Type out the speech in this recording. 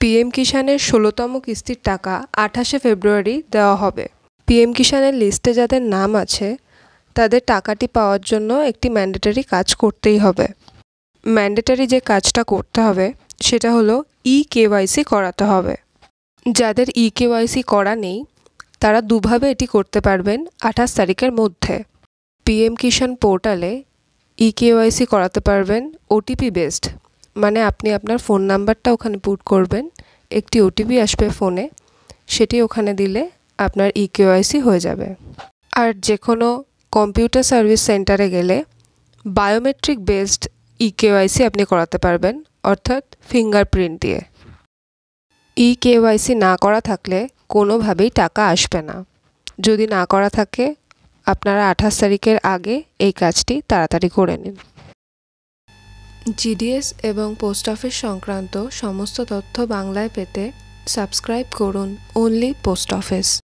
PM কিষাণের ষোলোতম কিস্তির টাকা আঠাশে ফেব্রুয়ারি দেওয়া হবে পিএম কিষাণের লিস্টে যাদের নাম আছে তাদের টাকাটি পাওয়ার জন্য একটি ম্যান্ডেটারি কাজ করতেই হবে ম্যান্ডেটারি যে কাজটা করতে হবে সেটা হলো ই কেওয়াইসি করাতে হবে যাদের ই কেওয়াইসি করা নেই তারা দুভাবে এটি করতে পারবেন আঠাশ তারিখের মধ্যে পিএম কিষাণ পোর্টালে ই কেওয়াইসি করাতে পারবেন ওটিপি বেসড মানে আপনি আপনার ফোন নাম্বারটা ওখানে পুট করবেন একটি ওটিপি আসবে ফোনে সেটি ওখানে দিলে আপনার কেওয়াইসি e হয়ে যাবে আর যে কোনো কম্পিউটার সার্ভিস সেন্টারে গেলে বায়োমেট্রিক বেসড ইকেওয়াইসি আপনি করাতে পারবেন অর্থাৎ ফিঙ্গারপ্রিন্ট দিয়ে ইকেওয়াইসি e না করা থাকলে কোনোভাবেই টাকা আসবে না যদি না করা থাকে আপনারা আঠাশ তারিখের আগে এই কাজটি তাড়াতাড়ি করে নিন জিডিএস এবং পোস্ট অফিস সংক্রান্ত সমস্ত তথ্য বাংলায় পেতে সাবস্ক্রাইব করুন অনলি পোস্ট অফিস